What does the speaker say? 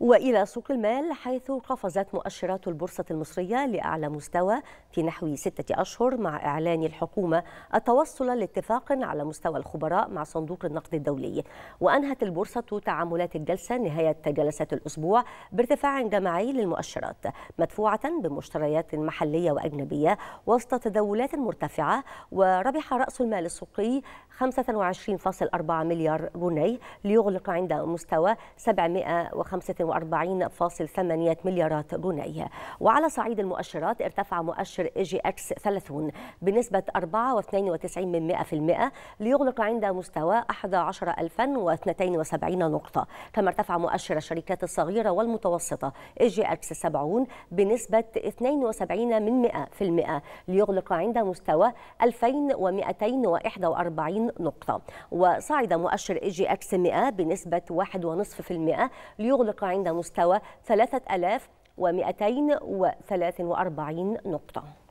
وإلى سوق المال حيث قفزت مؤشرات البورصة المصرية لأعلى مستوى في نحو ستة أشهر مع إعلان الحكومة التوصل لاتفاق على مستوى الخبراء مع صندوق النقد الدولي وأنهت البورصة تعاملات الجلسة نهاية جلسات الأسبوع بارتفاع جماعي للمؤشرات مدفوعة بمشتريات محلية وأجنبية وسط تداولات مرتفعة وربح رأس المال السوقي 25.4 مليار جنيه ليغلق عند مستوى 705 43.8 مليارات جنيه وعلى صعيد المؤشرات ارتفع مؤشر اي جي اكس 30 بنسبة 4.92% ليغلق عند مستوى 11072 نقطة كما ارتفع مؤشر الشركات الصغيرة والمتوسطة اي جي اكس 70 بنسبة 72% ليغلق عند مستوى 2241 نقطة وصعد مؤشر اي جي اكس 100 بنسبة 1.5% ليغلق عند مستوى 3243 نقطة